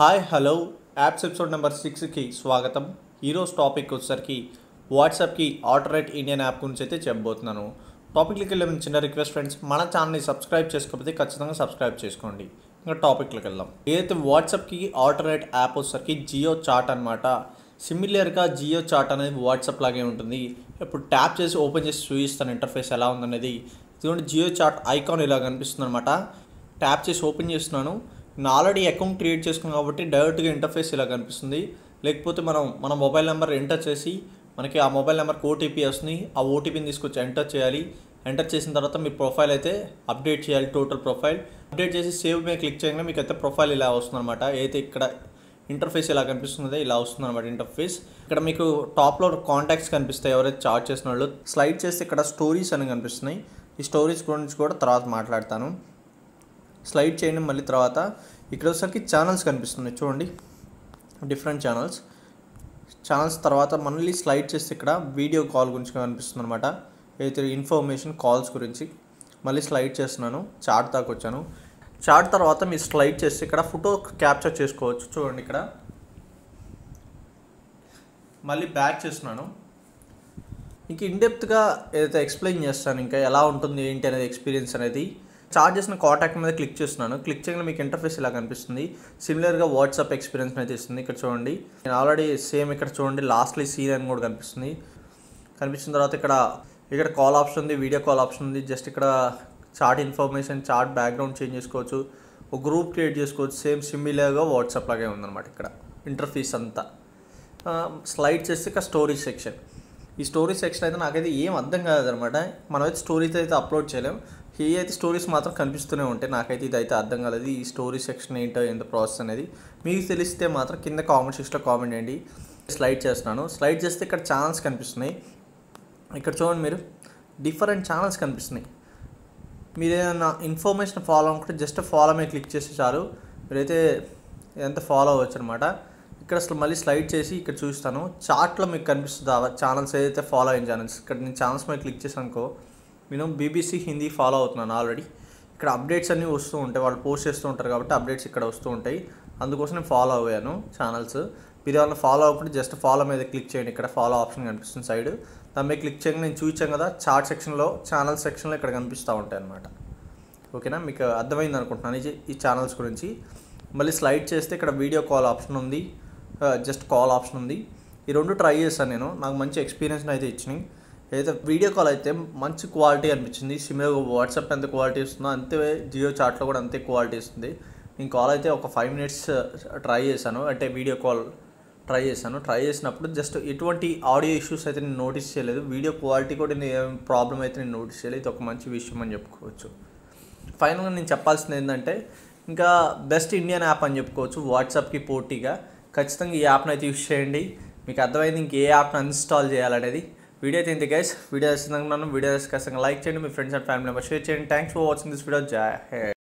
hi hello apps episode number సిక్స్కి స్వాగతం ఈరోజు టాపిక్ వచ్చేసరికి వాట్సాప్కి ఆటోరేట్ ఇండియన్ యాప్ గురించి అయితే చెప్పబోతున్నాను టాపిక్లకి వెళ్ళే చిన్న రిక్వెస్ట్ ఫ్రెండ్స్ మన ఛానల్ని సబ్స్క్రైబ్ చేసుకోకపోతే ఖచ్చితంగా సబ్స్క్రైబ్ చేసుకోండి ఇంకా టాపిక్లకి వెళ్దాం ఏదైతే వాట్సాప్కి ఆటోరేట్ యాప్ వచ్చేసరికి జియో చాట్ అనమాట సిమిలర్గా జియో చాట్ అనేది వాట్సాప్ లాగే ఉంటుంది ఇప్పుడు ట్యాప్ చేసి ఓపెన్ చేసి చూపిస్తాను ఇంటర్ఫేస్ ఎలా ఉందనేది ఇదిగోండి జియో చాట్ ఐకాన్ ఇలా కనిపిస్తుంది అనమాట ట్యాప్ చేసి ఓపెన్ చేస్తున్నాను నేను ఆల్రెడీ అకౌంట్ క్రియేట్ చేసుకున్నాం కాబట్టి డైరెక్ట్గా ఇంటర్ఫేస్ ఇలా కనిపిస్తుంది లేకపోతే మనం మన మొబైల్ నెంబర్ ఎంటర్ చేసి మనకి ఆ మొబైల్ నెంబర్కి ఓటీపీ వస్తుంది ఆ ఓటీపీని తీసుకొచ్చి ఎంటర్ చేయాలి ఎంటర్ చేసిన తర్వాత మీ ప్రొఫైల్ అయితే అప్డేట్ చేయాలి టోటల్ ప్రొఫైల్ అప్డేట్ చేసి సేవ్ మీద క్లిక్ చేయగానే మీకు అయితే ప్రొఫైల్ ఇలా వస్తుంది అనమాట అయితే ఇక్కడ ఇంటర్ఫేస్ ఇలా కనిపిస్తుంది ఇలా వస్తుంది అనమాట ఇంటర్ఫేస్ ఇక్కడ మీకు టాప్లో కాంటాక్ట్స్ కనిపిస్తాయి ఎవరైతే చార్ట్ చేసిన వాళ్ళు స్లైడ్ చేస్తే ఇక్కడ స్టోరీస్ అని కనిపిస్తున్నాయి ఈ స్టోరీస్ గురించి కూడా తర్వాత మాట్లాడతాను స్లైడ్ చేయండి మళ్ళీ తర్వాత ఇక్కడ వచ్చేసరికి ఛానల్స్ కనిపిస్తున్నాయి చూడండి డిఫరెంట్ ఛానల్స్ ఛానల్స్ తర్వాత మళ్ళీ స్లైడ్ చేస్తే ఇక్కడ వీడియో కాల్ గురించి కనిపిస్తుంది అనమాట అయితే ఇన్ఫర్మేషన్ కాల్స్ గురించి మళ్ళీ స్లైడ్ చేస్తున్నాను చాట్ దాకా వచ్చాను చాట్ తర్వాత మీరు స్లైడ్ చేస్తే ఇక్కడ ఫోటో క్యాప్చర్ చేసుకోవచ్చు చూడండి ఇక్కడ మళ్ళీ బ్యాక్ చేస్తున్నాను ఇంక ఇన్డెప్త్గా ఏదైతే ఎక్స్ప్లెయిన్ చేస్తాను ఇంకా ఎలా ఉంటుంది ఏంటి అనేది ఎక్స్పీరియన్స్ అనేది చేసిన కాంటాక్ట్ మీద క్లిక్ చేస్తున్నాను క్లిక్ చేయగానే మీకు ఇంటర్ఫేస్ ఇలా కనిపిస్తుంది సిమిలర్గా వాట్సాప్ ఎక్స్పీరియన్స్ అయితే ఇస్తుంది ఇక్కడ చూడండి నేను ఆల్రెడీ సేమ్ ఇక్కడ చూడండి లాస్ట్లీ సీన్ అని కూడా కనిపిస్తుంది కనిపించిన తర్వాత ఇక్కడ ఇక్కడ కాల్ ఆప్షన్ ఉంది వీడియో కాల్ ఆప్షన్ ఉంది జస్ట్ ఇక్కడ chat information chat background change చేసుకోవచ్చు ఒక గ్రూప్ క్రియేట్ చేసుకోవచ్చు సేమ్ సిమిలర్గా వాట్సాప్ లాగే ఉందన్నమాట ఇక్కడ ఇంటర్ఫీస్ అంతా స్లైడ్ చేస్తే ఇక స్టోరీ సెక్షన్ ఈ స్టోరీ సెక్షన్ అయితే నాకైతే ఏం అర్థం కాదనమాట మనమైతే స్టోరీస్ అయితే అప్లోడ్ చేయలేం ఏ అయితే స్టోరీస్ మాత్రం కనిపిస్తూనే ఉంటాయి నాకైతే ఇదైతే అర్థం కాలేదు ఈ స్టోరీ సెక్షన్ ఏంటో ఎంత ప్రాసెస్ అనేది మీకు తెలిస్తే మాత్రం కింద కామెంట్ సెక్షన్లో కామెంట్ చేయండి స్లైడ్ చేస్తున్నాను స్లైడ్ చేస్తే ఇక్కడ ఛానల్స్ కనిపిస్తున్నాయి ఇక్కడ చూడండి మీరు డిఫరెంట్ ఛానల్స్ కనిపిస్తున్నాయి మీరు ఏదైనా ఇన్ఫర్మేషన్ ఫాలో అనుకుంటే జస్ట్ ఫాలో మీద క్లిక్ చేస్తే చాలు మీరైతే ఎంత ఫాలో అవ్వచ్చు అనమాట ఇక్కడ అసలు మళ్ళీ స్లైడ్ చేసి ఇక్కడ చూస్తాను చార్ట్లో మీకు కనిపిస్తుంది ఛానల్స్ ఏదైతే ఫాలో అయిన ఛానల్స్ ఇక్కడ నేను ఛానల్స్ మీద క్లిక్ చేసానుకో అనుకో మినిమం బీబీసీ హిందీ ఫాలో అవుతున్నాను ఆల్రెడీ ఇక్కడ అప్డేట్స్ అన్నీ వస్తూ ఉంటాయి వాళ్ళు పోస్ట్ చేస్తూ ఉంటారు కాబట్టి అప్డేట్స్ ఇక్కడ వస్తూ ఉంటాయి అందుకోసం నేను ఫాలో అయ్యాను ఛానల్స్ మీరు ఏమైనా ఫాలో అవ్వకుండా జస్ట్ ఫాలో మీద క్లిక్ చేయండి ఇక్కడ ఫాలో ఆప్షన్ కనిపిస్తుంది సైడ్ దాని మీద క్లిక్ చేయగా నేను చూపించాను కదా చార్ట్ సెక్షన్లో ఛానల్ సెక్షన్లో ఇక్కడ కనిపిస్తూ ఉంటాయి అనమాట ఓకేనా మీకు అర్థమైంది అనుకుంటున్నాను ఈ ఛానల్స్ గురించి మళ్ళీ స్లైడ్ చేస్తే ఇక్కడ వీడియో కాల్ ఆప్షన్ ఉంది జస్ట్ కాల్ ఆప్షన్ ఉంది ఈ రెండు ట్రై చేశాను నేను నాకు మంచి ఎక్స్పీరియన్స్ అయితే ఇచ్చినాయి అయితే వీడియో కాల్ అయితే మంచి క్వాలిటీ అనిపించింది సిమిలర్ వాట్సాప్ ఎంత క్వాలిటీ ఇస్తుందో అంతే జియో చాట్లో కూడా అంతే క్వాలిటీ ఇస్తుంది నేను కాల్ అయితే ఒక ఫైవ్ మినిట్స్ ట్రై చేశాను అంటే వీడియో కాల్ ట్రై చేశాను ట్రై చేసినప్పుడు జస్ట్ ఎటువంటి ఆడియో ఇష్యూస్ అయితే నేను నోటీస్ చేయలేదు వీడియో క్వాలిటీ కూడా నేను ప్రాబ్లం అయితే నేను నోటీస్ చేయలేదు ఇది ఒక మంచి విషయం అని చెప్పుకోవచ్చు ఫైనల్గా నేను చెప్పాల్సింది ఏంటంటే ఇంకా బెస్ట్ ఇండియన్ యాప్ అని చెప్పుకోవచ్చు వాట్సాప్కి పోటీగా ఖచ్చితంగా ఈ యాప్ను అయితే యూస్ చేయండి మీకు అర్థమైంది ఏ యాప్ను అన్ఇన్స్టాల్ చేయాలనేది వీడియో అయితే ఇంత గైస్ వీడియో చేస్తున్నాను మనం చేసి ఖచ్చితంగా లైక్ చేయండి మీ friends and family members share చేయండి thanks for watching this video Joy